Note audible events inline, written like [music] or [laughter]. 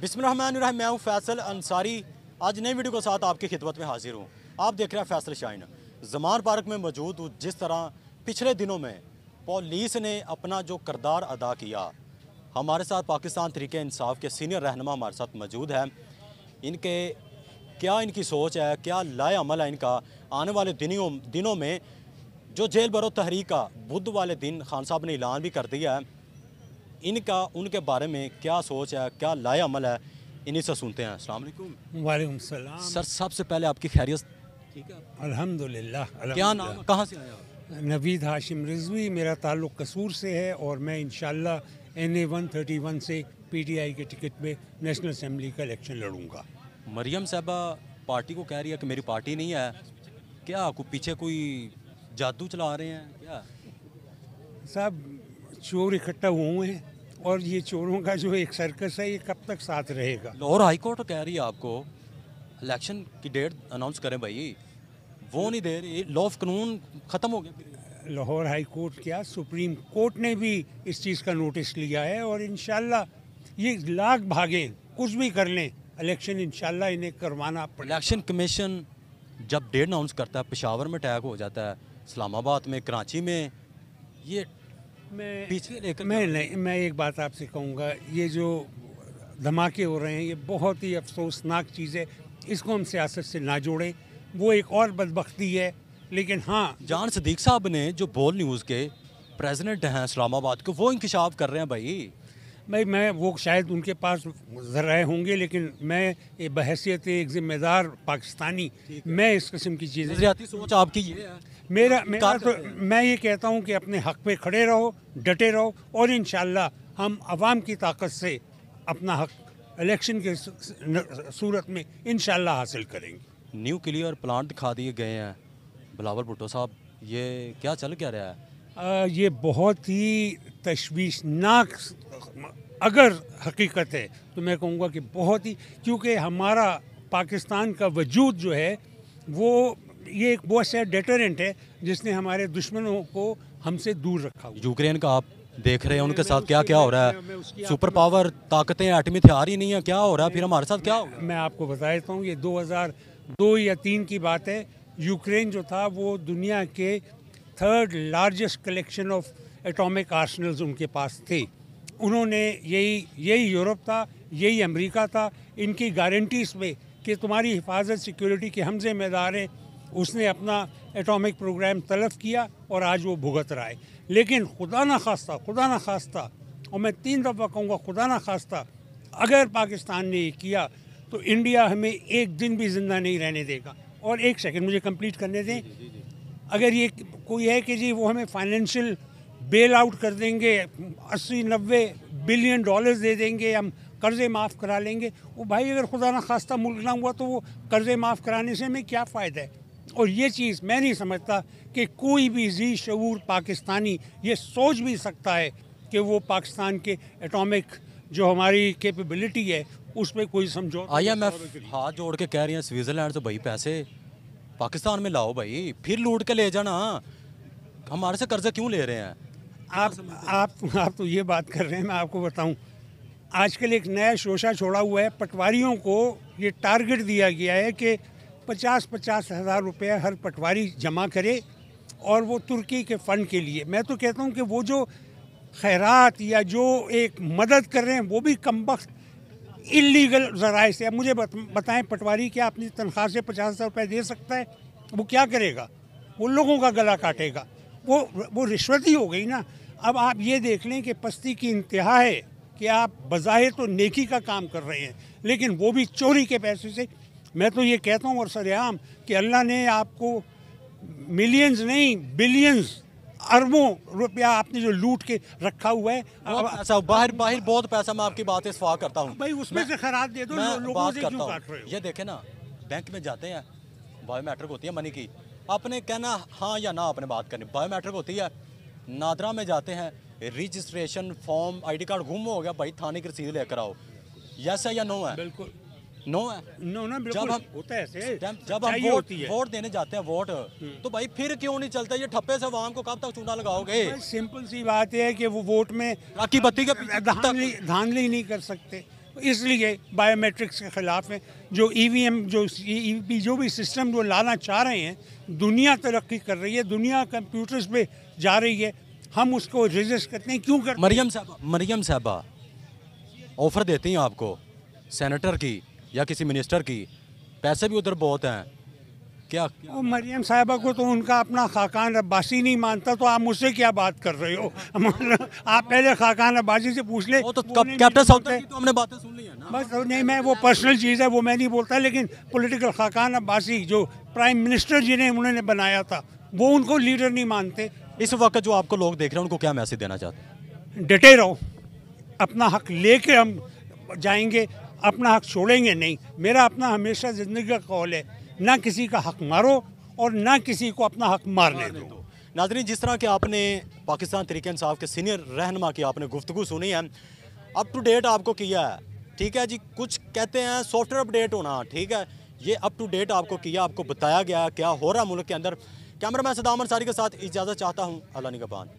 बिस्मिल मैं हूँ फैसल अंसारी आज नई वीडियो के साथ आपकी खिदमत में हाजिर हूँ आप देख रहे हैं फैसल शाइन जमान पार्क में मौजूद हूँ जिस तरह पिछले दिनों में पुलिस ने अपना जो करदार अदा किया हमारे साथ पाकिस्तान तरीके इंसाफ के सीनियर रहनमा हमारे साथ मौजूद हैं इनके क्या इनकी सोच है क्या अमल है इनका आने वाले दिनों दिनों में जो जेल भरो तहरीक का बुध वाले दिन खान साहब ने ऐलान भी कर दिया है इनका उनके बारे में क्या सोच है क्या लाया अमल है इन्हीं से सुनते हैं अस्सलाम वालेकुम सलाम सर सबसे पहले आपकी खैरियत ठीक है अल्हम्दुलिल्लाह क्या नाम कहाँ से आया नवीद हाशिम रिजवी मेरा ताल्लुक कसूर से है और मैं इन N A one thirty one से पी टी आई के टिकट में नेशनल असम्बली का इलेक्शन लड़ूंगा मरियम साहबा पार्टी को कह रही है कि मेरी पार्टी नहीं है क्या आपको पीछे कोई जादू चला रहे हैं क्या साहब चोर इकट्ठा हुए हैं और ये चोरों का जो एक सर्कस है ये कब तक साथ रहेगा लाहौर हाईकोर्ट कोर्ट कह रही है आपको इलेक्शन की डेट अनाउंस करें भाई वो नहीं दे रही लॉ ऑफ कानून ख़त्म हो गया लाहौर हाई कोर्ट क्या सुप्रीम कोर्ट ने भी इस चीज़ का नोटिस लिया है और इन ये लाख भागें कुछ भी कर लें इलेक्शन इन इन्हें करवाना इलेक्शन कमीशन जब डेट अनाउंस करता है पेशावर में अटैक हो जाता है इस्लामाबाद में कराची में ये मैं पीछे लेकर मैं नहीं मैं एक बात आपसे कहूँगा ये जो धमाके हो रहे हैं ये बहुत ही अफसोसनाक चीज़ है इसको हम सियासत से ना जोड़ें वो एक और बदबख्ती है लेकिन हाँ जान सदीक साहब ने जो बोल न्यूज़ के प्रेसिडेंट हैं इस्लामाबाद को वो इंकशाफ कर रहे हैं भाई मैं मैं वो शायद उनके पास ज़राए होंगे लेकिन मैं बहसीत एक ज़िम्मेदार पाकिस्तानी मैं इस किस्म की चीज़ें सोच आपकी ये है मेरा मेरा तो मैं ये कहता हूँ कि अपने हक पे खड़े रहो डटे रहो और इन हम आवाम की ताकत से अपना हक इलेक्शन के सूरत में इन हासिल करेंगे न्यू क्लियर प्लांट दिखा दिए गए हैं बिलावल भुट्टो साहब ये क्या चल क्या रहा है ये बहुत ही तशवीशनाक अगर हकीकत है तो मैं कहूँगा कि बहुत ही क्योंकि हमारा पाकिस्तान का वजूद जो है वो ये एक बहुत सारा डेटरेंट है जिसने हमारे दुश्मनों को हमसे दूर रखा यूक्रेन का आप देख रहे हैं उनके साथ क्या क्या हो रहा है सुपर पावर ताकतें एटमी आ ही नहीं है क्या हो रहा है फिर हमारे साथ क्या हो मैं आपको बता देता हूँ ये 2002 या तीन की बात है यूक्रेन जो था वो दुनिया के third largest collection of atomic arsenals उनके पास थे उन्होंने यही यही यूरोप था यही अमेरिका था इनकी गारंटीज में कि तुम्हारी हिफाजत सिक्योरिटी के हम जिम्मेदार हैं उसने अपना एटॉमिक प्रोग्राम तलब किया और आज वो भुगत रहा है लेकिन खुदा ना खास्ता खुदा ना खास्ता और मैं तीन दफ़ा कहूँगा खुदा ना खास्ता अगर पाकिस्तान ने ये किया तो इंडिया हमें एक दिन भी ज़िंदा नहीं रहने देगा और एक सेकंड मुझे कंप्लीट करने दें अगर ये कोई है कि जी वो हमें फाइनेंशियल बेल आउट कर देंगे अस्सी नब्बे बिलियन डॉलर्स दे देंगे हम कर्ज़े माफ़ करा लेंगे वो भाई अगर खुदा ना खास्ता मुल्क ना हुआ तो वो कर्ज़े माफ़ कराने से हमें क्या फ़ायदा है और ये चीज़ मैं नहीं समझता कि कोई भी जी शूर पाकिस्तानी ये सोच भी सकता है कि वो पाकिस्तान के एटॉमिक जो हमारी कैपेबिलिटी है उसमें कोई समझौता आई एम एफ हाथ जोड़ के कह रही हैं स्विट्ज़रलैंड से तो भाई पैसे पाकिस्तान में लाओ भाई फिर लूट के ले जाना हमारे से कर्जा क्यों ले रहे हैं आप आप आप तो ये बात कर रहे हैं मैं आपको बताऊं आजकल एक नया शोशा छोड़ा हुआ है पटवारियों को ये टारगेट दिया गया है कि पचास पचास हज़ार रुपये हर पटवारी जमा करे और वो तुर्की के फ़ंड के लिए मैं तो कहता हूँ कि वो जो खैरात या जो एक मदद कर रहे हैं वो भी कम वक्त इलीगल ज़राए से अब मुझे बताएं पटवारी क्या अपनी तनख्वाह से पचास हज़ार रुपये दे सकता है वो क्या करेगा वो लोगों का गला काटेगा वो वो रिश्वत ही हो गई ना अब आप ये देख लें कि पस्ती की इंतहा है कि आप बज़ाहिर तो नेकी का काम कर रहे हैं लेकिन वो भी चोरी के पैसे से मैं तो ये कहता हूँ और सरेआम कि अल्लाह ने आपको मिलियंस नहीं बिलियंस अरबों रुपया आपने जो लूट के रखा हुआ है अच्छा बाहर बाहर बहुत पैसा मैं आपकी बातें सवा करता हूँ भाई उसमें से खराब दे दो मैं लो, बात से करता हूँ ये देखे ना बैंक में जाते हैं बायोमेट्रिक होती है मनी की आपने कहना हाँ या ना आपने बात करनी बायोमेट्रिक होती है नादरा में जाते हैं रजिस्ट्रेशन फॉर्म आई कार्ड गुम हो गया भाई थाने की रसीद लेकर आओ यस है या नो है बिल्कुल नो है नो ना बिल्कुल जब हम होता है ऐसे जब हम वोट वोट देने जाते हैं वोट हम्म। तो भाई फिर क्यों नहीं चलता ये ठप्पे से आवाम को कब तक चूना लगाओगे सिंपल सी बात है कि वो वोट में राखी बत्ती के धांधली धांधली नहीं कर सकते इसलिए बायोमेट्रिक्स के ख़िलाफ़ है जो ईवीएम e जो ई e- e जो भी सिस्टम जो लाना चाह रहे हैं दुनिया तरक्की कर रही है दुनिया कंप्यूटर्स पे जा रही है हम उसको रजिस्ट करते हैं क्यों कर मरियम साहबा मरियम साहबा ऑफ़र देती हैं आपको सेनेटर की या किसी मिनिस्टर की पैसे भी उधर बहुत हैं क्या, क्या मरियम साहबा को तो उनका अपना खाकान अब्बासी नहीं मानता तो आप मुझसे क्या बात कर रहे हो [laughs] आप पहले खाकान अब्बासी से पूछ ले वो तो कब कैप्टन तो हमने बातें सुन ली है ना बस तो नहीं मैं वो पर्सनल चीज़ है वो मैं नहीं बोलता लेकिन पॉलिटिकल खाकान अब्बासी जो प्राइम मिनिस्टर जिन्हें उन्होंने बनाया था वो उनको लीडर नहीं मानते इस वक्त जो आपको लोग देख रहे हैं उनको क्या मैसेज देना चाहते हैं डटे रहो अपना हक ले हम जाएंगे अपना हक छोड़ेंगे नहीं मेरा अपना हमेशा ज़िंदगी का कौल है ना किसी का हक मारो और ना किसी को अपना हक मारने दो नाजरी जिस तरह के आपने पाकिस्तान तरीके इंसाफ के सीनियर रहनमा की आपने गुफ्तु सुनी है अप टू डेट आपको किया है ठीक है जी कुछ कहते हैं सॉफ्टवेयर अपडेट होना ठीक है ये अप टू डेट आपको किया आपको बताया गया क्या हो रहा मुल्क के अंदर कैमरा मैन सदाम सारी के साथ इजाज़त चाहता हूँ अल्लाह निगबान